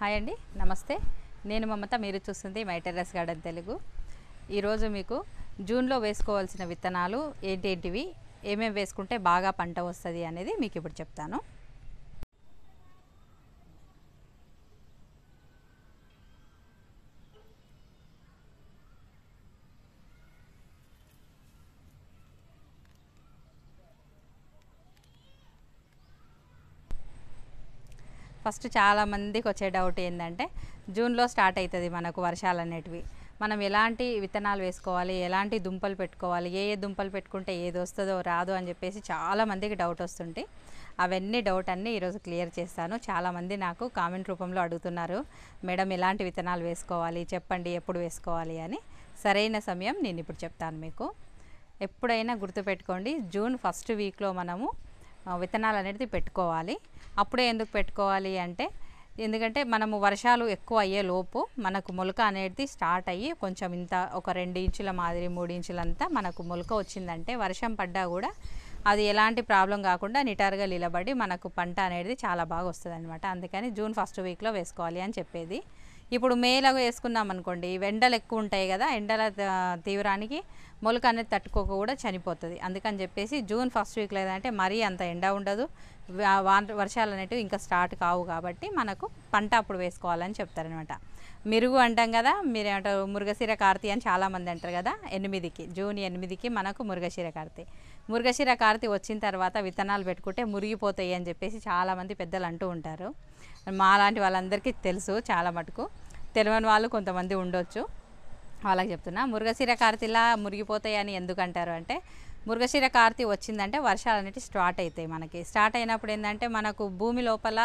hi అండి నమస్తే నేను మమత మీరు చూస్తుంది మై టెర్రస్ గార్డెన్ తెలుగు ఈరోజు మీకు జూన్లో వేసుకోవాల్సిన విత్తనాలు ఏంటేంటివి ఏమేమి వేసుకుంటే బాగా పంట వస్తుంది అనేది మీకు ఇప్పుడు చెప్తాను ఫస్ట్ చాలామందికి వచ్చే డౌట్ ఏంటంటే జూన్లో స్టార్ట్ అవుతుంది మనకు వర్షాలు అనేటివి మనం ఎలాంటి విత్తనాలు వేసుకోవాలి ఎలాంటి దుంపలు పెట్టుకోవాలి ఏ ఏ దుంపలు పెట్టుకుంటే ఏది వస్తుందో రాదు అని చెప్పేసి చాలామందికి డౌట్ వస్తుంటే అవన్నీ డౌట్ అన్నీ ఈరోజు క్లియర్ చేస్తాను చాలామంది నాకు కామెంట్ రూపంలో అడుగుతున్నారు మేడం ఎలాంటి విత్తనాలు వేసుకోవాలి చెప్పండి ఎప్పుడు వేసుకోవాలి అని సరైన సమయం నేను ఇప్పుడు చెప్తాను మీకు ఎప్పుడైనా గుర్తుపెట్టుకోండి జూన్ ఫస్ట్ వీక్లో మనము విత్తనాలు అనేది పెట్టుకోవాలి అప్పుడే ఎందుకు పెట్టుకోవాలి అంటే ఎందుకంటే మనము వర్షాలు ఎక్కువ అయ్యే లోపు మనకు మొలక అనేది స్టార్ట్ అయ్యి కొంచెం ఇంత ఒక రెండు ఇంచుల మాదిరి మూడు ఇంచులంతా మనకు మొలక వచ్చిందంటే వర్షం పడ్డా కూడా అది ఎలాంటి ప్రాబ్లం కాకుండా నిటారుగా నిలబడి మనకు పంట అనేది చాలా బాగా వస్తుంది అందుకని జూన్ ఫస్ట్ వీక్లో వేసుకోవాలి అని చెప్పేది ఇప్పుడు మేలగా వేసుకున్నాం అనుకోండి ఎండలు ఎక్కువ ఉంటాయి కదా ఎండల తీవ్రానికి మొలక అనేది తట్టుకోక కూడా చనిపోతుంది అందుకని చెప్పేసి జూన్ ఫస్ట్ వీక్ లేదంటే మరీ అంత ఎండ ఉండదు వర్షాలు అనేటివి ఇంకా స్టార్ట్ కావు కాబట్టి మనకు పంట అప్పుడు వేసుకోవాలని చెప్తారనమాట మిరుగు అంటాం కదా మీరేమంటారు మురుగశిర కార్తీ అని చాలామంది అంటారు కదా ఎనిమిదికి జూన్ ఎనిమిదికి మనకు మురుగశిర కార్తీ మురుగశిర కార్తీ వచ్చిన తర్వాత విత్తనాలు పెట్టుకుంటే మురిగిపోతాయి అని చెప్పేసి చాలామంది పెద్దలు అంటూ ఉంటారు మా లాంటి వాళ్ళందరికీ తెలుసు చాలా మటుకు తెలియని వాళ్ళు కొంతమంది ఉండొచ్చు వాళ్ళకి చెప్తున్నా మురుగశీర కార్తీలా మురిగిపోతాయి అని ఎందుకంటారు అంటే మురుగశీర కార్తి వచ్చిందంటే వర్షాలు అనేవి స్టార్ట్ అవుతాయి మనకి స్టార్ట్ అయినప్పుడు ఏంటంటే మనకు భూమి లోపల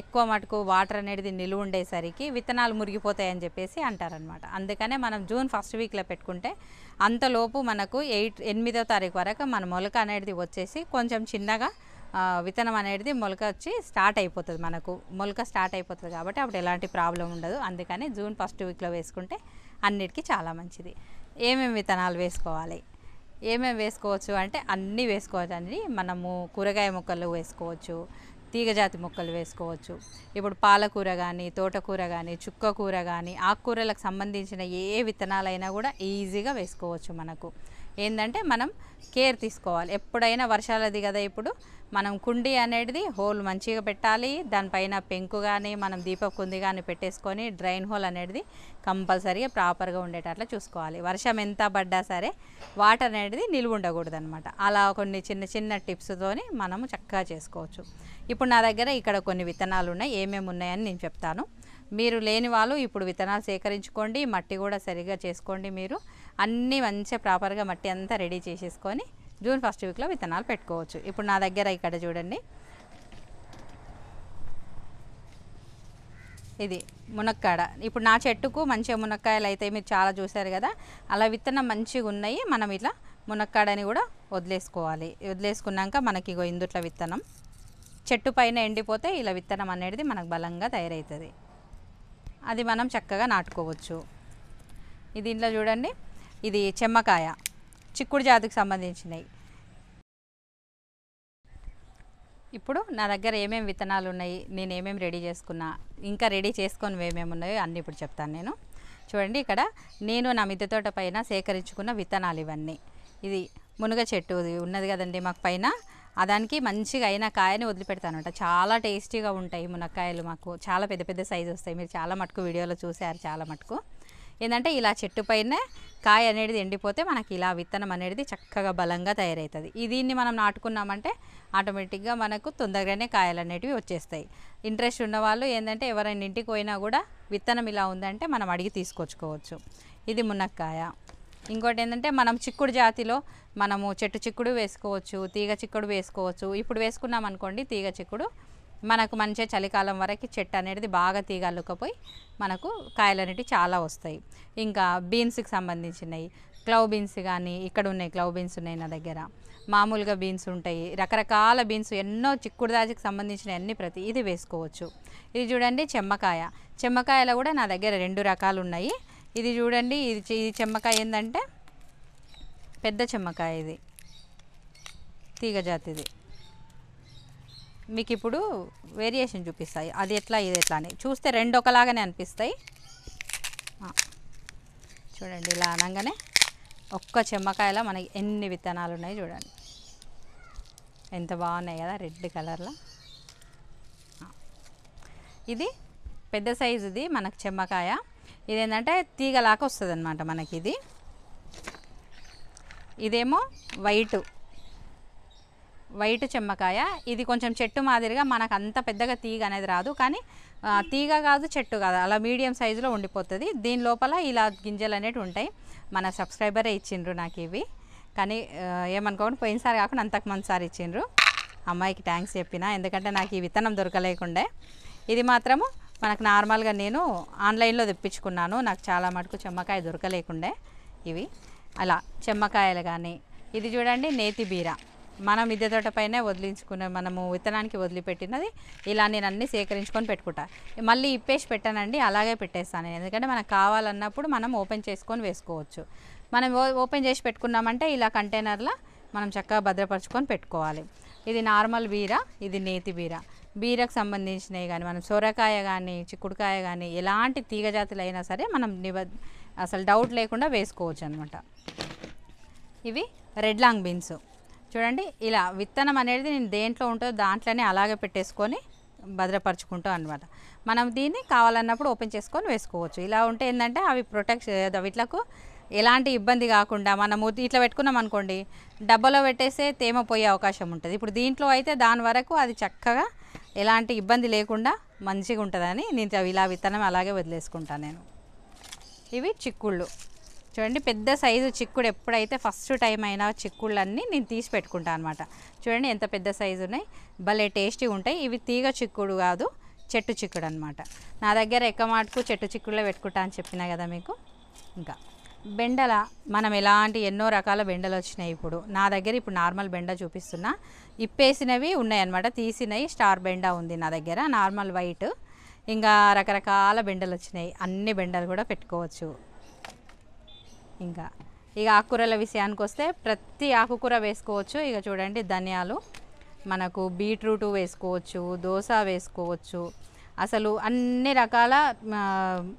ఎక్కువ మటుకు వాటర్ అనేది నిలువ ఉండేసరికి విత్తనాలు మురిగిపోతాయని చెప్పేసి అంటారనమాట అందుకనే మనం జూన్ ఫస్ట్ వీక్లో పెట్టుకుంటే అంతలోపు మనకు ఎయిట్ ఎనిమిదో తారీఖు వరకు మన మొలక అనేది వచ్చేసి కొంచెం చిన్నగా విత్తనం అనేది మొలక వచ్చి స్టార్ట్ అయిపోతుంది మనకు మొలక స్టార్ట్ అయిపోతుంది కాబట్టి అప్పుడు ఎలాంటి ప్రాబ్లం ఉండదు అందుకని జూన్ ఫస్ట్ వీక్లో వేసుకుంటే అన్నిటికీ చాలా మంచిది ఏమేమి విత్తనాలు వేసుకోవాలి ఏమేమి వేసుకోవచ్చు అంటే అన్నీ వేసుకోవచ్చు అండి మనము కూరగాయ మొక్కలు వేసుకోవచ్చు తీగజాతి మొక్కలు వేసుకోవచ్చు ఇప్పుడు పాలకూర కానీ తోటకూర కానీ చుక్కకూర కానీ ఆకుకూరలకు సంబంధించిన ఏ విత్తనాలైనా కూడా ఈజీగా వేసుకోవచ్చు మనకు ఏంటంటే మనం కేర్ తీసుకోవాలి ఎప్పుడైనా వర్షాలది కదా ఇప్పుడు మనం కుండి అనేది హోల్ మంచిగా పెట్టాలి దానిపైన పెంకు కానీ మనం దీపపు కుంది కానీ పెట్టేసుకొని డ్రైన్ హోల్ అనేది కంపల్సరీగా ప్రాపర్గా ఉండేటట్లు చూసుకోవాలి వర్షం ఎంత పడ్డా సరే వాటర్ అనేది నిలువ ఉండకూడదు అనమాట అలా కొన్ని చిన్న చిన్న టిప్స్తోని మనము చక్కగా చేసుకోవచ్చు ఇప్పుడు నా దగ్గర ఇక్కడ కొన్ని విత్తనాలు ఉన్నాయి ఏమేమి ఉన్నాయని నేను చెప్తాను మీరు లేని వాళ్ళు ఇప్పుడు విత్తనాలు సేకరించుకోండి మట్టి కూడా సరిగ్గా చేసుకోండి మీరు అన్నీ మంచిగా ప్రాపర్గా మట్టి అంతా రెడీ చేసేసుకొని జూన్ ఫస్ట్ వీక్లో విత్తనాలు పెట్టుకోవచ్చు ఇప్పుడు నా దగ్గర ఇక్కడ చూడండి ఇది మునక్కాడ ఇప్పుడు నా చెట్టుకు మంచిగా మునక్కాయలు అయితే మీరు చాలా చూశారు కదా అలా విత్తనం మంచిగా ఉన్నాయి మనం ఇట్లా మునక్కాడని కూడా వదిలేసుకోవాలి వదిలేసుకున్నాక మనకి ఇగో ఇందుట్ల విత్తనం చెట్టు పైన ఎండిపోతే ఇలా విత్తనం అనేది మనకు బలంగా తయారవుతుంది అది మనం చక్కగా నాటుకోవచ్చు ఇది ఇంట్లో చూడండి ఇది చెమ్మకాయ చిక్కుడు జాతికి సంబంధించినవి ఇప్పుడు నా దగ్గర ఏమేమి విత్తనాలు ఉన్నాయి నేను ఏమేమి రెడీ చేసుకున్నా ఇంకా రెడీ చేసుకొని ఏమేమి ఉన్నాయో అన్నీ ఇప్పుడు చెప్తాను నేను చూడండి ఇక్కడ నేను నా మిద్దె తోట పైన సేకరించుకున్న విత్తనాలు ఇవన్నీ ఇది మునగ చెట్టు ఉన్నది కదండి మాకు పైన దానికి మంచిగా అయిన కాయని వదిలిపెడతానమాట చాలా టేస్టీగా ఉంటాయి మునక్కాయలు మాకు చాలా పెద్ద పెద్ద సైజు వస్తాయి మీరు చాలా మటుకు వీడియోలో చూసారు చాలా మటుకు ఏంటంటే ఇలా చెట్టు పైన కాయ అనేది ఎండిపోతే మనకి ఇలా విత్తనం అనేది చక్కగా బలంగా తయారవుతుంది దీన్ని మనం నాటుకున్నామంటే ఆటోమేటిక్గా మనకు తొందరగానే కాయలు అనేటివి వచ్చేస్తాయి ఇంట్రెస్ట్ ఉన్నవాళ్ళు ఏంటంటే ఎవరైనా ఇంటికి పోయినా కూడా విత్తనం ఇలా ఉందంటే మనం అడిగి తీసుకొచ్చుకోవచ్చు ఇది మునక్కాయ ఇంకోటి ఏంటంటే మనం చిక్కుడు జాతిలో మనము చెట్టు చిక్కుడు వేసుకోవచ్చు తీగ చిక్కుడు వేసుకోవచ్చు ఇప్పుడు వేసుకున్నాం అనుకోండి తీగ చిక్కుడు మనకు మంచిగా చలికాలం వరకు చెట్టు అనేది బాగా తీగలుకపోయి మనకు కాయలు అనేవి చాలా వస్తాయి ఇంకా బీన్స్కి సంబంధించినవి క్లౌ బీన్స్ కానీ ఇక్కడ ఉన్నాయి క్లౌ బీన్స్ ఉన్నాయి నా దగ్గర మామూలుగా బీన్స్ ఉంటాయి రకరకాల బీన్స్ ఎన్నో చిక్కుడుదాజికి సంబంధించిన అన్ని ప్రతి ఇది వేసుకోవచ్చు ఇది చూడండి చెమ్మకాయ చెమ్మకాయలో కూడా నా దగ్గర రెండు రకాలు ఉన్నాయి ఇది చూడండి ఇది ఇది చెమ్మకాయ ఏంటంటే పెద్ద చెమ్మకాయ ఇది తీగజాతిది మీకు ఇప్పుడు వేరియేషన్ చూపిస్తాయి అది ఎట్లా ఇది ఎట్లా అని చూస్తే రెండు ఒకలాగానే అనిపిస్తాయి చూడండి ఇలా అనగానే ఒక్క చెమ్మకాయలో మనకి ఎన్ని విత్తనాలు ఉన్నాయి చూడండి ఎంత బాగున్నాయి కదా రెడ్ కలర్లో ఇది పెద్ద సైజుది మనకు చెమ్మకాయ ఇది ఏంటంటే తీగలాగా వస్తుంది అనమాట మనకి ఇది ఇదేమో వైటు వైట్ చెమ్మకాయ ఇది కొంచెం చెట్టు మాదిరిగా మనకు అంత పెద్దగా తీగ అనేది రాదు కానీ తీగ కాదు చెట్టు కాదు అలా మీడియం సైజులో ఉండిపోతుంది దీని లోపల ఇలా గింజలు అనేవి ఉంటాయి మన సబ్స్క్రైబరే ఇచ్చిండ్రు నాకు ఇవి కానీ ఏమనుకోండి పోయినసారి కాకుండా అంతకు మందిసారి ఇచ్చిండ్రు అమ్మాయికి థ్యాంక్స్ చెప్పిన ఎందుకంటే నాకు ఈ విత్తనం దొరకలేకుండే ఇది మాత్రము మనకు నార్మల్గా నేను ఆన్లైన్లో తెప్పించుకున్నాను నాకు చాలా మటుకు చెమ్మకాయ దొరకలేకుండే ఇవి అలా చెమ్మకాయలు కానీ ఇది చూడండి నేతి బీర మనం మిద్దె తోట పైన వదిలించుకున్న మనము విత్తనానికి వదిలిపెట్టినది ఇలా నేను అన్నీ సేకరించుకొని పెట్టుకుంటా మళ్ళీ ఇప్పేసి పెట్టానండి అలాగే పెట్టేస్తాను నేను ఎందుకంటే మనకు కావాలన్నప్పుడు మనం ఓపెన్ చేసుకొని వేసుకోవచ్చు మనం ఓపెన్ చేసి పెట్టుకున్నామంటే ఇలా కంటైనర్లో మనం చక్కగా భద్రపరచుకొని పెట్టుకోవాలి ఇది నార్మల్ బీర ఇది నేతి బీర బీరకు సంబంధించినవి కానీ మనం సొరకాయ కానీ చిక్కుడుకాయ కానీ ఎలాంటి తీగజాతులు అయినా సరే మనం నిబ అసలు డౌట్ లేకుండా వేసుకోవచ్చు అనమాట ఇవి రెడ్ లాంగ్ బీన్స్ చూడండి ఇలా విత్తనం అనేది నేను దేంట్లో ఉంటుందో దాంట్లోనే అలాగే పెట్టేసుకొని భద్రపరచుకుంటాం అనమాట మనం దీన్ని కావాలన్నప్పుడు ఓపెన్ చేసుకొని వేసుకోవచ్చు ఇలా ఉంటే ఏంటంటే అవి ప్రొటెక్ట్ వీటిలకు ఎలాంటి ఇబ్బంది కాకుండా మనము ఇట్లా పెట్టుకున్నాం అనుకోండి డబ్బాలో పెట్టేస్తే తేమ పోయే అవకాశం ఉంటుంది ఇప్పుడు దీంట్లో అయితే దాని వరకు అది చక్కగా ఎలాంటి ఇబ్బంది లేకుండా మంచిగా ఉంటుందని నేను ఇలా విత్తనం అలాగే వదిలేసుకుంటాను నేను ఇవి చిక్కుళ్ళు చూడండి పెద్ద సైజు చిక్కుడు ఎప్పుడైతే ఫస్ట్ టైం అయినా చిక్కుళ్ళన్నీ నేను తీసి పెట్టుకుంటాను అనమాట చూడండి ఎంత పెద్ద సైజు ఉన్నాయి భలే టేస్టీ ఉంటాయి ఇవి తీగ చిక్కుడు కాదు చెట్టు చిక్కుడు అనమాట నా దగ్గర ఎక్కమాటకు చెట్టు చిక్కుడులో పెట్టుకుంటా అని చెప్పినా కదా మీకు ఇంకా బెండల మనం ఎలాంటి ఎన్నో రకాల బెండలు వచ్చినాయి ఇప్పుడు నా దగ్గర ఇప్పుడు నార్మల్ బెండ చూపిస్తున్నా ఇప్పేసినవి ఉన్నాయన్నమాట తీసినవి స్టార్ బెండ ఉంది నా దగ్గర నార్మల్ వైట్ ఇంకా రకరకాల బెండలు వచ్చినాయి అన్ని బెండలు కూడా పెట్టుకోవచ్చు ఇంకా ఇక ఆకుకూరల విషయానికి వస్తే ప్రతి ఆకుకూర వేసుకోవచ్చు ఇక చూడండి ధనియాలు మనకు బీట్రూటు వేసుకోవచ్చు దోశ వేసుకోవచ్చు అసలు అన్ని రకాల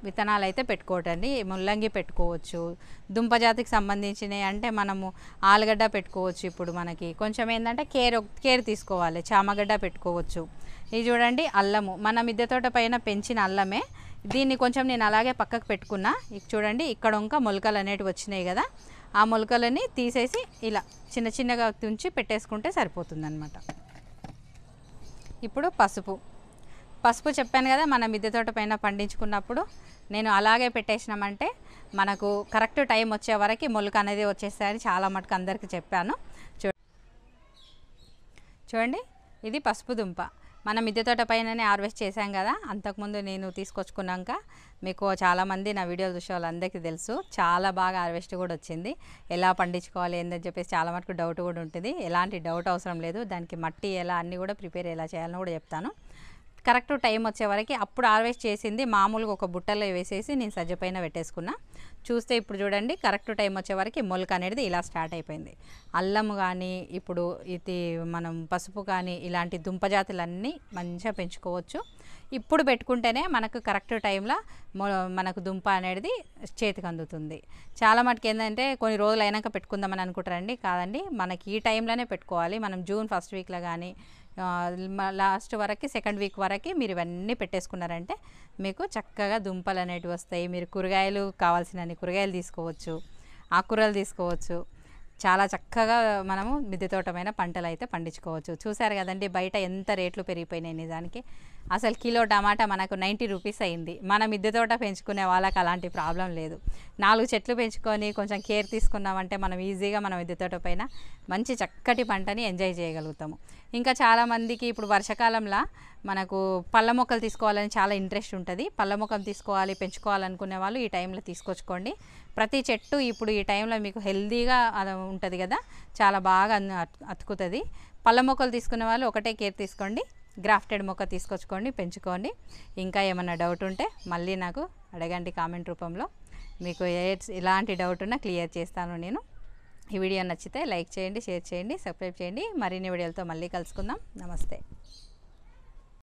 విత్తనాలు అయితే పెట్టుకోవటండి ముల్లంగి పెట్టుకోవచ్చు దుంపజాతికి సంబంధించినవి అంటే మనము ఆలుగడ్డ పెట్టుకోవచ్చు ఇప్పుడు మనకి కొంచెం ఏంటంటే కేర్ కేర్ తీసుకోవాలి చామగడ్డ పెట్టుకోవచ్చు ఇది చూడండి అల్లము మన మిద్దె తోట పైన పెంచిన అల్లమే దీన్ని కొంచెం నేను అలాగే పక్కకు పెట్టుకున్నా చూడండి ఇక్కడ ఇంకా మొలకలు అనేటివి వచ్చినాయి కదా ఆ మొలకలని తీసేసి ఇలా చిన్న చిన్నగా తుంచి పెట్టేసుకుంటే సరిపోతుందనమాట ఇప్పుడు పసుపు పసుపు చెప్పాను కదా మన మిద్దె తోట పైన పండించుకున్నప్పుడు నేను అలాగే పెట్టేసినామంటే మనకు కరెక్ట్ టైం వచ్చే వరకు మొలక అనేది వచ్చేస్తాయని చాలా మటుకు అందరికీ చెప్పాను చూడండి ఇది పసుపు దుంప మన మిద్దె తోట పైననే హార్వెస్ట్ చేశాం కదా అంతకుముందు నేను తీసుకొచ్చుకున్నాక మీకు చాలామంది నా వీడియోలు చూసే వాళ్ళందరికీ తెలుసు చాలా బాగా హార్వెస్ట్ కూడా వచ్చింది ఎలా పండించుకోవాలి ఏందని చెప్పేసి చాలా మటుకు డౌట్ కూడా ఉంటుంది ఎలాంటి డౌట్ అవసరం లేదు దానికి మట్టి ఎలా అన్నీ కూడా ప్రిపేర్ ఎలా చేయాలని కూడా చెప్తాను కరెక్ట్ టైం వచ్చేవరకు అప్పుడు హార్వెస్ట్ చేసింది మామూలుగా ఒక బుట్టలో వేసేసి నేను సజ్జ పైన పెట్టేసుకున్నా చూస్తే ఇప్పుడు చూడండి కరెక్ట్ టైం వచ్చేవరకు మొలక అనేది ఇలా స్టార్ట్ అయిపోయింది అల్లం కానీ ఇప్పుడు ఇది మనం పసుపు కానీ ఇలాంటి దుంపజాతులన్నీ మంచిగా పెంచుకోవచ్చు ఇప్పుడు పెట్టుకుంటేనే మనకు కరెక్ట్ టైంలో మనకు దుంప అనేది చేతికి అందుతుంది చాలా మటుకు ఏంటంటే కొన్ని రోజులు అయినాక పెట్టుకుందామని అనుకుంటారండి కాదండి మనకి ఈ టైంలోనే పెట్టుకోవాలి మనం జూన్ ఫస్ట్ వీక్లో కానీ లాస్ట్ వరకు సెకండ్ వీక్ వరకు మీరు ఇవన్నీ పెట్టేసుకున్నారంటే మీకు చక్కగా దుంపలు అనేటివి వస్తాయి మీరు కూరగాయలు కావాల్సినన్ని కూరగాయలు తీసుకోవచ్చు ఆకుకూరలు తీసుకోవచ్చు చాలా చక్కగా మనము మిద్దె తోటమైన పంటలు అయితే పండించుకోవచ్చు చూసారు కదండి బయట ఎంత రేట్లు పెరిగిపోయినాయి నిజానికి అసలు కిలో టమాటా మనకు నైంటీ రూపీస్ అయింది మన మిద్దె తోట పెంచుకునే వాళ్ళకి అలాంటి ప్రాబ్లం లేదు నాలుగు చెట్లు పెంచుకొని కొంచెం కేర్ తీసుకున్నామంటే మనం ఈజీగా మన మిద్దె తోట పైన మంచి చక్కటి పంటని ఎంజాయ్ చేయగలుగుతాము ఇంకా చాలామందికి ఇప్పుడు వర్షాకాలంలో మనకు పళ్ళ మొక్కలు తీసుకోవాలని చాలా ఇంట్రెస్ట్ ఉంటుంది పళ్ళ మొక్కలు తీసుకోవాలి పెంచుకోవాలనుకునే వాళ్ళు ఈ టైంలో తీసుకొచ్చుకోండి ప్రతి చెట్టు ఇప్పుడు ఈ టైంలో మీకు హెల్దీగా అది ఉంటుంది కదా చాలా బాగా అతుకుతుంది పళ్ళ మొక్కలు తీసుకున్న వాళ్ళు ఒకటే కేర్ తీసుకోండి గ్రాఫ్టెడ్ మొక్క తీసుకొచ్చుకోండి పెంచుకోండి ఇంకా ఏమైనా డౌట్ ఉంటే మళ్ళీ నాకు అడగండి కామెంట్ రూపంలో మీకు ఏ ఇలాంటి డౌట్ ఉన్నా క్లియర్ చేస్తాను నేను ఈ వీడియో నచ్చితే లైక్ చేయండి షేర్ చేయండి సబ్స్క్రైబ్ చేయండి మరిన్ని వీడియోలతో మళ్ళీ కలుసుకుందాం నమస్తే